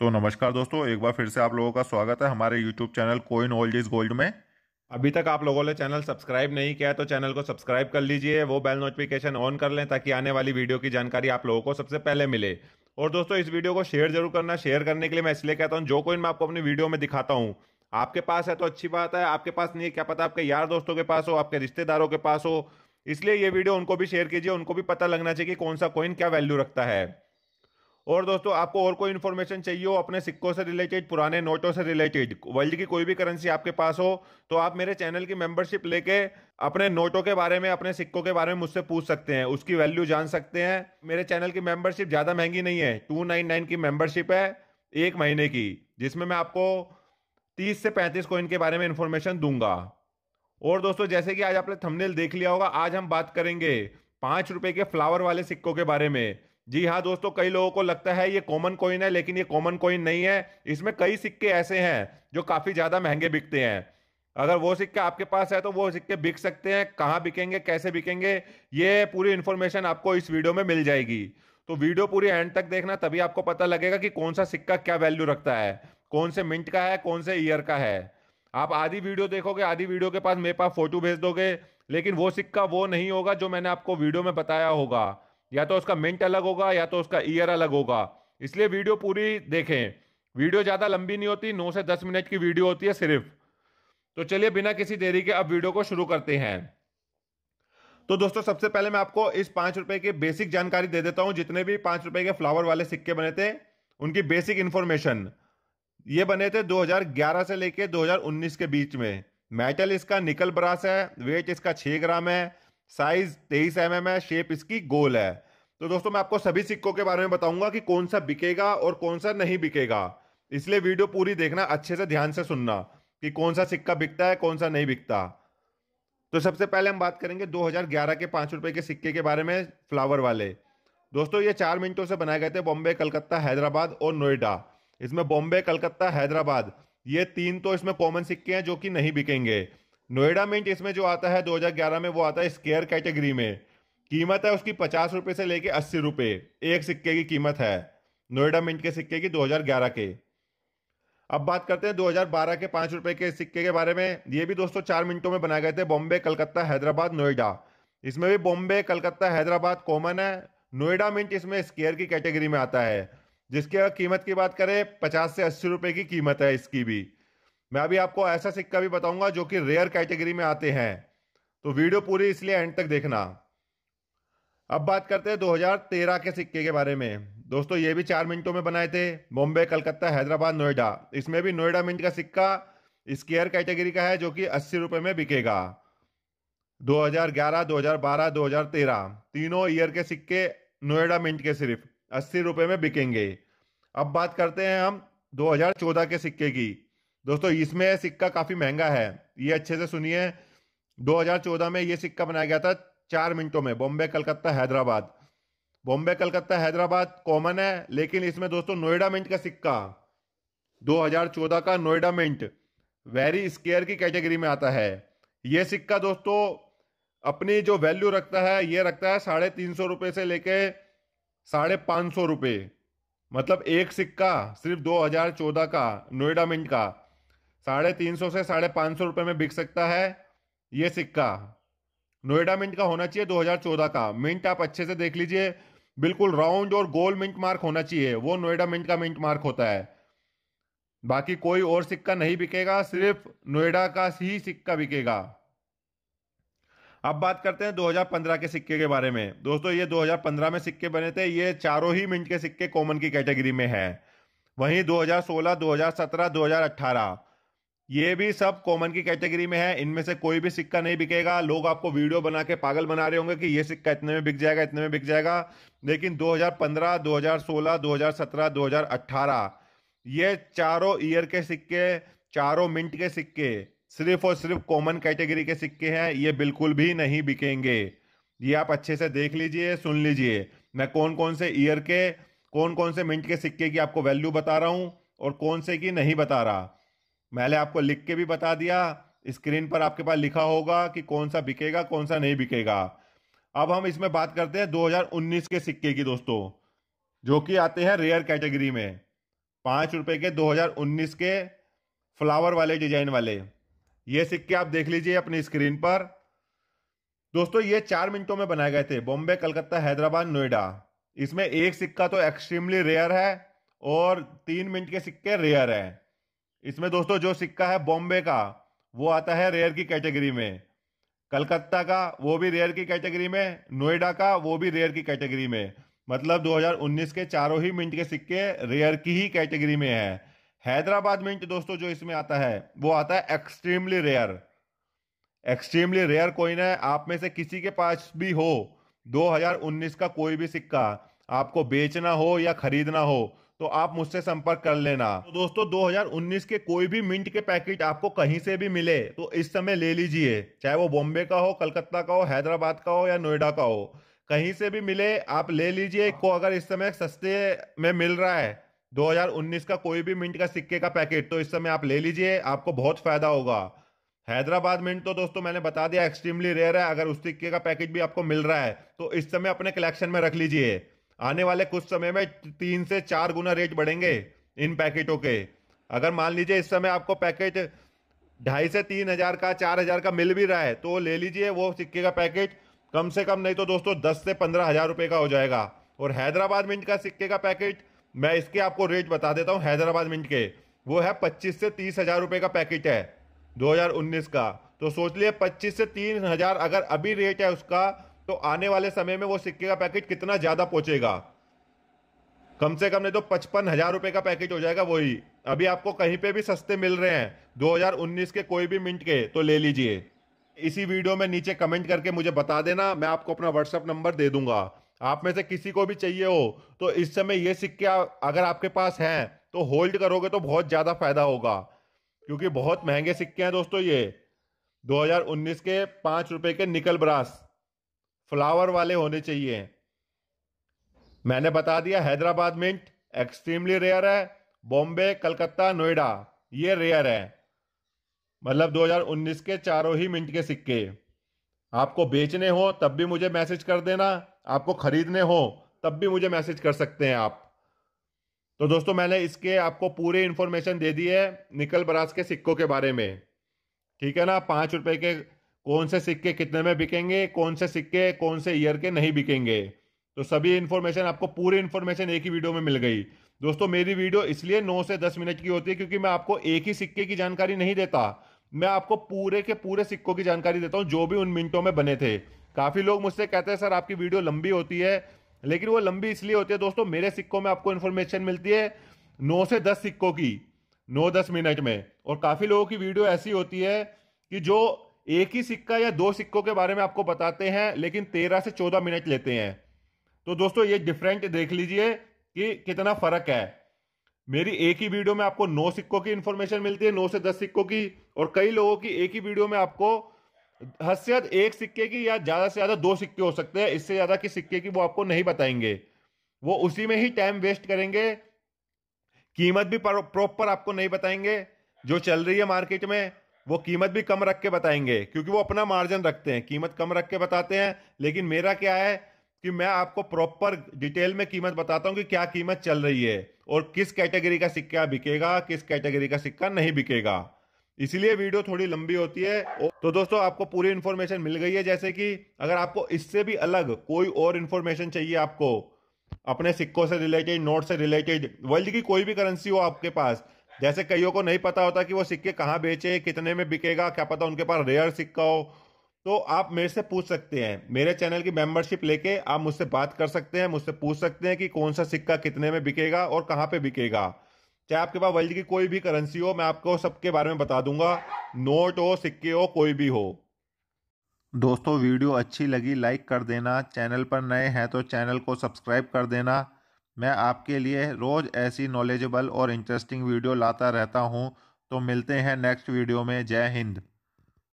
तो नमस्कार दोस्तों एक बार फिर से आप लोगों का स्वागत है हमारे YouTube channel coin old is gold में अभी तक आप लोगों ने चैनल सब्सक्राइब नहीं किया तो चैनल को सब्सक्राइब कर लीजिए वो बेल नोटिफिकेशन ऑन कर लें ताकि आने वाली वीडियो की जानकारी आप लोगों को सबसे पहले मिले और दोस्तों इस वीडियो को शेयर जरूर करना शेयर करने के लिए मैं इसलिए कहता हूँ जो कोइन मैं आपको अपनी वीडियो में दिखाता हूँ आपके पास है तो अच्छी बात है आपके पास नहीं है क्या पता आपके यार दोस्तों के पास हो आपके रिश्तेदारों के पास हो इसलिए ये वीडियो उनको भी शेयर कीजिए उनको भी पता लगना चाहिए कि कौन सा कोइन क्या वैल्यू रखता है और दोस्तों आपको और कोई इन्फॉर्मेशन चाहिए हो अपने सिक्कों से रिलेटेड पुराने नोटों से रिलेटेड वर्ल्ड की कोई भी करेंसी आपके पास हो तो आप मेरे चैनल की मेंबरशिप लेके अपने नोटों के बारे में अपने सिक्कों के बारे में मुझसे पूछ सकते हैं उसकी वैल्यू जान सकते हैं मेरे चैनल की मेंबरशिप ज़्यादा महंगी नहीं है टू नाइन नाइन की मेंबरशिप है एक महीने की जिसमें मैं आपको तीस से पैंतीस कोइन के बारे में इन्फॉर्मेशन दूंगा और दोस्तों जैसे कि आज आपने थंबनेल देख लिया होगा आज हम बात करेंगे पाँच रुपये के फ्लावर वाले सिक्कों के बारे में जी हाँ दोस्तों कई लोगों को लगता है ये कॉमन कॉइन है लेकिन ये कॉमन कॉइन नहीं है इसमें कई सिक्के ऐसे हैं जो काफ़ी ज़्यादा महंगे बिकते हैं अगर वो सिक्के आपके पास है तो वो सिक्के बिक सकते हैं कहाँ बिकेंगे कैसे बिकेंगे ये पूरी इन्फॉर्मेशन आपको इस वीडियो में मिल जाएगी तो वीडियो पूरी एंड तक देखना तभी आपको पता लगेगा कि कौन सा सिक्का क्या वैल्यू रखता है कौन से मिनट का है कौन से ईयर का है आप आधी वीडियो देखोगे आधी वीडियो के पास मेरे पास फोटो भेज दोगे लेकिन वो सिक्का वो नहीं होगा जो मैंने आपको वीडियो में बताया होगा या तो उसका मिंट अलग होगा या तो उसका ईयर अलग होगा इसलिए वीडियो पूरी देखें वीडियो ज़्यादा लंबी नहीं होती नौ से दस मिनट की वीडियो होती है सिर्फ तो चलिए बिना किसी देरी के अब वीडियो को शुरू करते हैं तो दोस्तों सबसे पहले मैं आपको इस पाँच रुपये की बेसिक जानकारी दे देता हूँ जितने भी पाँच रुपये के फ्लावर वाले सिक्के बने थे उनकी बेसिक इन्फॉर्मेशन ये बने थे 2011 से लेके 2019 के बीच में मेटल इसका निकल ब्रास है वेट इसका 6 ग्राम है साइज तेईस एम mm एम है शेप इसकी गोल है तो दोस्तों मैं आपको सभी सिक्कों के बारे में बताऊंगा कि कौन सा बिकेगा और कौन सा नहीं बिकेगा इसलिए वीडियो पूरी देखना अच्छे से ध्यान से सुनना कि कौन सा सिक्का बिकता है कौन सा नहीं बिकता तो सबसे पहले हम बात करेंगे 2011 के पाँच रुपए के सिक्के के बारे में फ्लावर वाले दोस्तों ये चार मिनटों से बनाए गए थे बॉम्बे कलकत्ता हैदराबाद और नोएडा इसमें बॉम्बे कलकत्ता हैदराबाद ये तीन तो इसमें कॉमन सिक्के हैं जो कि नहीं बिकेंगे नोएडा मिंट इसमें जो आता है 2011 में वो आता है स्केयर कैटेगरी में कीमत है उसकी पचास रुपये से लेके अस्सी रुपये एक सिक्के की कीमत है नोएडा मिंट के सिक्के की 2011 के अब बात करते हैं 2012 के पाँच रुपये के सिक्के के बारे में ये भी दोस्तों चार मिनटों में बनाए गए थे बॉम्बे कलकत्ता हैदराबाद नोएडा इसमें भी बॉम्बे कलकत्ता हैदराबाद कॉमन है नोएडा मिंट इसमें स्केयर की कैटेगरी में आता है जिसकी अगर कीमत की बात करें पचास से अस्सी रुपये की कीमत है इसकी भी मैं अभी आपको ऐसा सिक्का भी बताऊंगा जो कि रेयर कैटेगरी में आते हैं तो वीडियो पूरी इसलिए एंड तक देखना अब बात करते हैं 2013 के सिक्के के बारे में दोस्तों ये भी चार मिनटों में बनाए थे बॉम्बे कलकत्ता हैदराबाद नोएडा इसमें भी नोएडा मिंट का सिक्का स्केयर कैटेगरी का है जो कि अस्सी रुपये में बिकेगा 2011, 2012, 2013 तीनों ईयर के सिक्के नोएडा मिंट के सिर्फ अस्सी रुपये में बिकेंगे अब बात करते हैं हम 2014 के सिक्के की दोस्तों इसमें सिक्का काफी महंगा है ये अच्छे से सुनिए 2014 में ये सिक्का बनाया गया था चार मिनटों में बॉम्बे कलकत्ता हैदराबाद बॉम्बे कलकत्ता हैदराबाद कॉमन है लेकिन इसमें दोस्तों नोएडा मिंट का सिक्का 2014 का नोएडा मिंट वेरी स्केयर की कैटेगरी में आता है ये सिक्का दोस्तों अपनी जो वैल्यू रखता है ये रखता है साढ़े तीन सौ रुपये से लेके साढ़े पाँच सौ रुपये मतलब एक सिक्का सिर्फ 2014 का नोएडा मिंट का साढ़े तीन सौ से साढ़े पांच सौ रुपए में बिक सकता है ये सिक्का नोएडा मिंट का होना चाहिए 2014 का मिंट आप अच्छे से देख लीजिए बिल्कुल राउंड और गोल मिंट मार्क होना चाहिए वो नोएडा मिंट का मिंट मार्क होता है बाकी कोई और सिक्का नहीं बिकेगा सिर्फ नोएडा का ही सिक्का बिकेगा अब बात करते हैं 2015 के सिक्के के बारे में दोस्तों ये 2015 में सिक्के बने थे ये चारों ही मिंट के सिक्के कॉमन की कैटेगरी में है वहीं 2016, 2017, 2018 ये भी सब कॉमन की कैटेगरी में है इनमें से कोई भी सिक्का नहीं बिकेगा लोग आपको वीडियो बना के पागल बना रहे होंगे कि ये सिक्का इतने में बिक जाएगा इतने में बिक जाएगा लेकिन 2015, 2016, 2017, 2018 ये चारों ईयर के सिक्के चारों मिंट के सिक्के सिर्फ और सिर्फ कॉमन कैटेगरी के सिक्के हैं ये बिल्कुल भी नहीं बिकेंगे ये आप अच्छे से देख लीजिए सुन लीजिए मैं कौन कौन से ईयर के कौन कौन से मिनट के सिक्के की आपको वैल्यू बता रहा हूँ और कौन से की नहीं बता रहा मैंने आपको लिख के भी बता दिया स्क्रीन पर आपके पास लिखा होगा कि कौन सा बिकेगा कौन सा नहीं बिकेगा अब हम इसमें बात करते हैं 2019 के सिक्के की दोस्तों जो कि आते हैं रेयर कैटेगरी में पाँच रुपये के 2019 के फ्लावर वाले डिजाइन वाले ये सिक्के आप देख लीजिए अपनी स्क्रीन पर दोस्तों ये चार मिनटों में बनाए गए थे बॉम्बे कलकत्ता हैदराबाद नोएडा इसमें एक सिक्का तो एक्सट्रीमली रेयर है और तीन मिनट के सिक्के रेयर हैं इसमें दोस्तों जो सिक्का है बॉम्बे का वो आता है रेयर की कैटेगरी में कलकत्ता का वो भी रेयर की कैटेगरी में नोएडा का वो भी रेयर की कैटेगरी में मतलब 2019 के चारों ही मिंट के सिक्के रेयर की ही कैटेगरी में है हैदराबाद मिंट दोस्तों जो इसमें आता है वो आता है extremely rare extremely rare coin है आप में से किसी के पास भी हो 2019 का कोई भी सिक्का आपको बेचना हो या खरीदना हो तो आप मुझसे संपर्क कर लेना तो दोस्तों 2019 के कोई भी मिंट के पैकेट आपको कहीं से भी मिले तो इस समय ले लीजिए चाहे वो बॉम्बे का हो कलकत्ता का हो हैदराबाद का हो या नोएडा का हो कहीं से भी मिले आप ले लीजिए को अगर इस समय सस्ते में मिल रहा है 2019 का कोई भी मिंट का सिक्के का पैकेट तो इस समय आप ले लीजिए आपको बहुत फायदा होगा हैदराबाद मिंट तो दोस्तों मैंने बता दिया एक्सट्रीमली रेयर है अगर उस सिक्के का पैकेट भी आपको मिल रहा है तो इस समय अपने कलेक्शन में रख लीजिए आने वाले कुछ समय में तीन से चार गुना रेट बढ़ेंगे इन पैकेटों के अगर मान लीजिए इस समय आपको पैकेट ढाई से तीन हज़ार का चार हज़ार का मिल भी रहा है तो ले लीजिए वो सिक्के का पैकेट कम से कम नहीं तो दोस्तों दस से पंद्रह हज़ार रुपये का हो जाएगा और हैदराबाद मिंट का सिक्के का पैकेट मैं इसके आपको रेट बता देता हूँ हैदराबाद मिंट के वो है पच्चीस से तीस हज़ार रुपये का पैकेट है उन्नीस का तो सोच लिए पच्चीस से तीन हज़ार अगर अभी रेट है उसका तो आने वाले समय में वो सिक्के का पैकेट कितना ज़्यादा पहुंचेगा कम से कम नहीं तो पचपन हजार रुपए का पैकेज हो जाएगा वही अभी आपको कहीं पे भी सस्ते मिल रहे हैं 2019 के कोई भी मिंट के तो ले लीजिए इसी वीडियो में नीचे कमेंट करके मुझे बता देना मैं आपको अपना व्हाट्सअप नंबर दे दूंगा आप में से किसी को भी चाहिए हो तो इस समय ये सिक्के अगर आपके पास हैं तो होल्ड करोगे तो बहुत ज़्यादा फायदा होगा क्योंकि बहुत महंगे सिक्के हैं दोस्तों ये 2019 के पांच रुपए के निकल ब्रास फ्लावर वाले होने चाहिए मैंने बता दिया हैदराबाद मिंट एक्सट्रीमली रेयर है बॉम्बे कलकत्ता नोएडा ये रेयर है मतलब 2019 के चारों ही मिंट के सिक्के आपको बेचने हो तब भी मुझे मैसेज कर देना आपको खरीदने हो तब भी मुझे मैसेज कर सकते हैं आप तो दोस्तों मैंने इसके आपको पूरी इन्फॉर्मेशन दे दी है निकल बरास के सिक्कों के बारे में ठीक है ना पाँच रुपए के कौन से सिक्के कितने में बिकेंगे कौन से सिक्के कौन से ईयर के नहीं बिकेंगे तो सभी इन्फॉर्मेशन आपको पूरी इन्फॉर्मेशन एक ही वीडियो में मिल गई दोस्तों मेरी वीडियो इसलिए 9 से 10 मिनट की होती है क्योंकि मैं आपको एक ही सिक्के की जानकारी नहीं देता मैं आपको पूरे के पूरे सिक्कों की जानकारी देता हूं जो भी उन मिनटों में बने थे काफी लोग मुझसे कहते हैं सर आपकी वीडियो लंबी होती है लेकिन वो लंबी इसलिए होती है दोस्तों मेरे सिक्कों में आपको इन्फॉर्मेशन मिलती है नौ से दस सिक्कों की नौ दस मिनट में और काफी लोगों की वीडियो ऐसी होती है कि जो एक ही सिक्का या दो सिक्कों के बारे में आपको बताते हैं लेकिन तेरह से चौदह मिनट लेते हैं तो दोस्तों ये डिफरेंट देख लीजिए कि कितना फर्क है मेरी एक ही वीडियो में आपको नौ सिक्कों की इंफॉर्मेशन मिलती है नौ से दस सिक्कों की और कई लोगों की एक ही वीडियो में आपको हसियत एक सिक्के की या ज़्यादा से ज़्यादा दो सिक्के हो सकते हैं इससे ज़्यादा कि सिक्के की वो आपको नहीं बताएंगे वो उसी में ही टाइम वेस्ट करेंगे कीमत भी प्रॉपर आपको नहीं बताएंगे जो चल रही है मार्केट में वो कीमत भी कम रख के बताएंगे क्योंकि वो अपना मार्जिन रखते हैं कीमत कम रख के बताते हैं लेकिन मेरा क्या है कि मैं आपको प्रॉपर डिटेल में कीमत बताता हूँ कि क्या कीमत चल रही है और किस कैटेगरी का सिक्का बिकेगा किस कैटेगरी का सिक्का नहीं बिकेगा इसलिए वीडियो थोड़ी लंबी होती है तो दोस्तों आपको पूरी इन्फॉर्मेशन मिल गई है जैसे कि अगर आपको इससे भी अलग कोई और इन्फॉर्मेशन चाहिए आपको अपने सिक्कों से रिलेटेड नोट से रिलेटेड वर्ल्ड की कोई भी करेंसी हो आपके पास जैसे कईयों को नहीं पता होता कि वो सिक्के कहाँ बेचे कितने में बिकेगा क्या पता उनके पास रेयर सिक्का हो तो आप मेरे से पूछ सकते हैं मेरे चैनल की मेंबरशिप लेके आप मुझसे बात कर सकते हैं मुझसे पूछ सकते हैं कि कौन सा सिक्का कितने में बिकेगा और कहाँ पे बिकेगा चाहे आपके पास वर्ल्ड की कोई भी करेंसी हो मैं आपको सबके बारे में बता दूंगा नोट हो सिक्के हो कोई भी हो दोस्तों वीडियो अच्छी लगी लाइक कर देना चैनल पर नए हैं तो चैनल को सब्सक्राइब कर देना मैं आपके लिए रोज़ ऐसी नॉलेजेबल और इंटरेस्टिंग वीडियो लाता रहता हूँ तो मिलते हैं नेक्स्ट वीडियो में जय हिंद